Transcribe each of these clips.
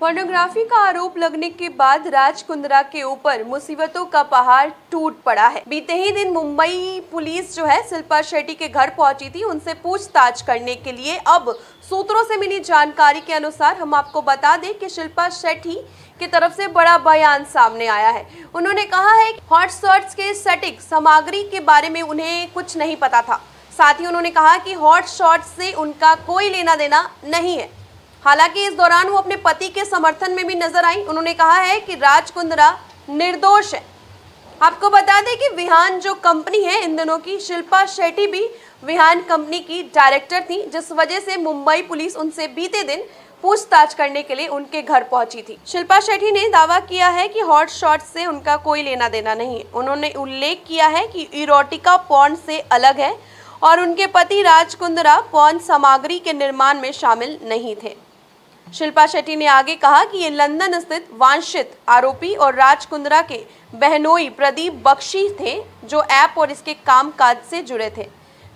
pornography का आरोप लगने के बाद राज कुंद्रा के ऊपर मुसीबतों का पहाड़ टूट पड़ा है बीते ही दिन मुंबई पुलिस जो है शिल्पा शेट्टी के घर पहुंची थी उनसे पूछताछ करने के लिए अब सूत्रों से मिली जानकारी के अनुसार हम आपको बता दें कि शिल्पा शेट्टी की तरफ से बड़ा बयान सामने आया है उन्होंने कहा है हॉट हॉटसॉट्स के सटिक सामग्री के बारे में उन्हें कुछ नहीं पता था साथ ही उन्होंने कहा कि हॉट शॉट से उनका कोई लेना देना नहीं है हालांकि इस दौरान वो अपने पति के समर्थन में भी नजर आई उन्होंने कहा है कि राज कुंद्रा निर्दोष है आपको बता दें कि विहान जो कंपनी है इन दिनों की शिल्पा शेट्टी भी विहान कंपनी की डायरेक्टर थी जिस वजह से मुंबई पुलिस उनसे बीते दिन पूछताछ करने के लिए उनके घर पहुंची थी शिल्पा शेट्टी ने दावा किया है कि हॉट शॉट से उनका कोई लेना देना नहीं है उन्होंने उल्लेख किया है कि इरोटिका पौन से अलग है और उनके पति राज कुंद्रा सामग्री के निर्माण में शामिल नहीं थे शिल्पा शेट्टी ने आगे कहा कि ये लंदन स्थित वांछित आरोपी और राजकुंद्रा के बहनोई प्रदीप बख्शी थे जो ऐप और इसके कामकाज से जुड़े थे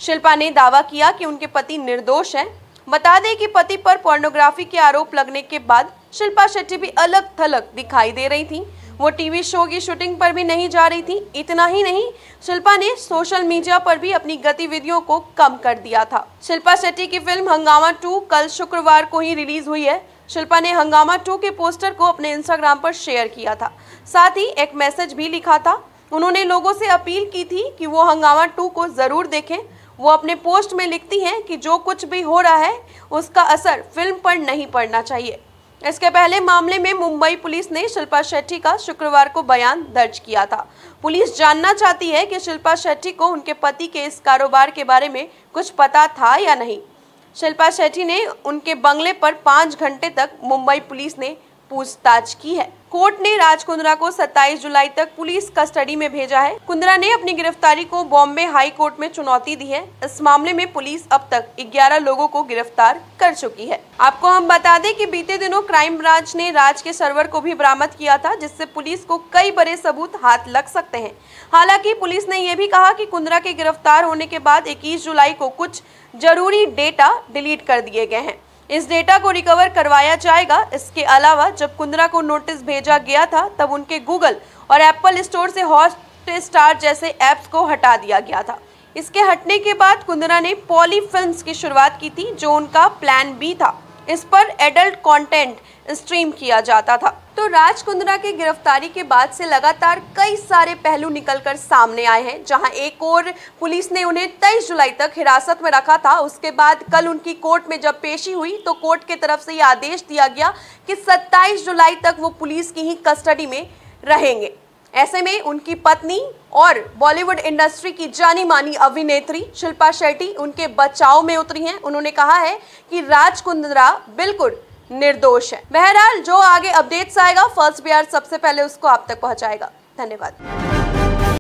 शिल्पा ने दावा किया कि उनके पति निर्दोष हैं बता दें कि पति पर पोर्नोग्राफी के आरोप लगने के बाद शिल्पा शेट्टी भी अलग थलग दिखाई दे रही थीं वो टीवी शो की शूटिंग पर भी नहीं जा रही थी इतना ही नहीं शिल्पा ने सोशल मीडिया पर भी अपनी गतिविधियों को कम कर दिया था शिल्पा शेट्टी की फिल्म हंगामा टू कल शुक्रवार को ही रिलीज हुई है शिल्पा ने हंगामा टू के पोस्टर को अपने इंस्टाग्राम पर शेयर किया था साथ ही एक मैसेज भी लिखा था उन्होंने लोगों से अपील की थी कि वो हंगामा टू को ज़रूर देखें वो अपने पोस्ट में लिखती हैं कि जो कुछ भी हो रहा है उसका असर फिल्म पर नहीं पड़ना चाहिए इसके पहले मामले में मुंबई पुलिस ने शिल्पा शेट्टी का शुक्रवार को बयान दर्ज किया था पुलिस जानना चाहती है कि शिल्पा शेट्टी को उनके पति के इस कारोबार के बारे में कुछ पता था या नहीं शिल्पा शेट्टी ने उनके बंगले पर पाँच घंटे तक मुंबई पुलिस ने पूछताछ की है कोर्ट ने राज कुंद्रा को 27 जुलाई तक पुलिस कस्टडी में भेजा है कुंद्रा ने अपनी गिरफ्तारी को बॉम्बे हाई कोर्ट में चुनौती दी है इस मामले में पुलिस अब तक 11 लोगों को गिरफ्तार कर चुकी है आपको हम बता दें कि बीते दिनों क्राइम ब्रांच ने राज के सर्वर को भी बरामद किया था जिससे पुलिस को कई बड़े सबूत हाथ लग सकते हैं हालांकि पुलिस ने यह भी कहा की कुंद्रा के गिरफ्तार होने के बाद इक्कीस जुलाई को कुछ जरूरी डेटा डिलीट कर दिए गए हैं इस डेटा को रिकवर करवाया जाएगा इसके अलावा जब कुंद्रा को नोटिस भेजा गया था तब उनके गूगल और एप्पल स्टोर से हॉट स्टार जैसे ऐप्स को हटा दिया गया था इसके हटने के बाद कुंद्रा ने पॉली फिल्म की शुरुआत की थी जो उनका प्लान बी था इस पर एडल्ट कंटेंट स्ट्रीम किया जाता था तो राज कुंद्रा की गिरफ्तारी के बाद से लगातार कई सारे पहलू निकलकर सामने आए हैं जहां एक और पुलिस ने उन्हें 23 जुलाई तक हिरासत में रखा था उसके बाद कल उनकी कोर्ट में जब पेशी हुई तो कोर्ट की तरफ से ये आदेश दिया गया कि 27 जुलाई तक वो पुलिस की ही कस्टडी में रहेंगे ऐसे में उनकी पत्नी और बॉलीवुड इंडस्ट्री की जानी मानी अभिनेत्री शिल्पा शेट्टी उनके बचाव में उतरी हैं उन्होंने कहा है कि राज कुंद्रा बिल्कुल निर्दोष है बहरहाल जो आगे अपडेट्स आएगा फर्स्ट बी सबसे पहले उसको आप तक पहुंचाएगा धन्यवाद